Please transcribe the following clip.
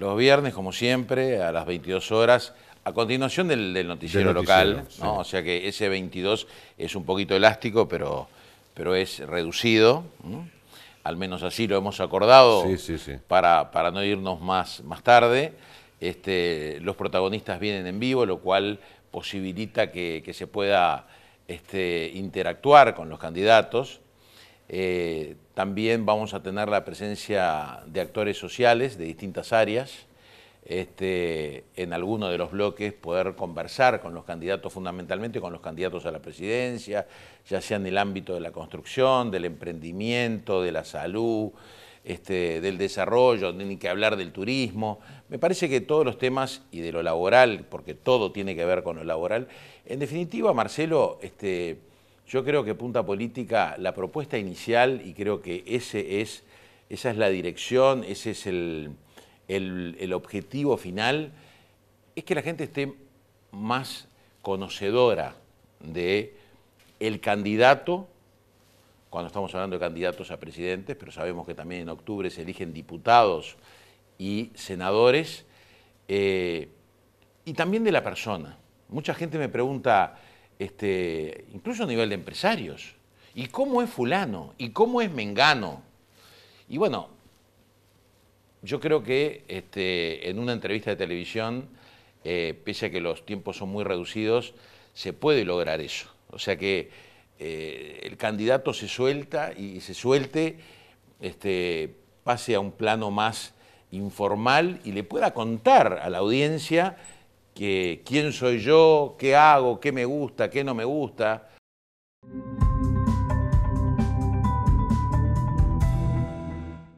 Los viernes, como siempre, a las 22 horas, a continuación del, noticiero, local, ¿no? o sea que ese 22 es un poquito elástico, pero, pero es reducido, al menos así lo hemos acordado Para, para no irnos más, más tarde. Este, los protagonistas vienen en vivo, lo cual posibilita que, se pueda este, interactuar con los candidatos. Eh, también vamos a tener la presencia de actores sociales de distintas áreas. Este, en alguno de los bloques poder conversar con los candidatos, fundamentalmente con los candidatos a la presidencia, ya sea en el ámbito de la construcción, del emprendimiento, de la salud, este, del desarrollo, ni que hablar del turismo. Me parece que todos los temas y de lo laboral, porque todo tiene que ver con lo laboral, en definitiva, Marcelo, este, yo creo que Punta Política, la propuesta inicial, y creo que ese es, esa es la dirección, ese es el, objetivo final, es que la gente esté más conocedora de el candidato, cuando estamos hablando de candidatos a presidentes, pero sabemos que también en octubre se eligen diputados y senadores, eh, y también de la persona. Mucha gente me pregunta, este, incluso a nivel de empresarios. ¿Y cómo es fulano? ¿Y cómo es Mengano? Y bueno, yo creo que este, en una entrevista de televisión, eh, pese a que los tiempos son muy reducidos, se puede lograr eso. O sea que eh, el candidato se suelta y se suelte, este, pase a un plano más informal y le pueda contar a la audiencia que quién soy yo, qué hago, qué me gusta, qué no me gusta,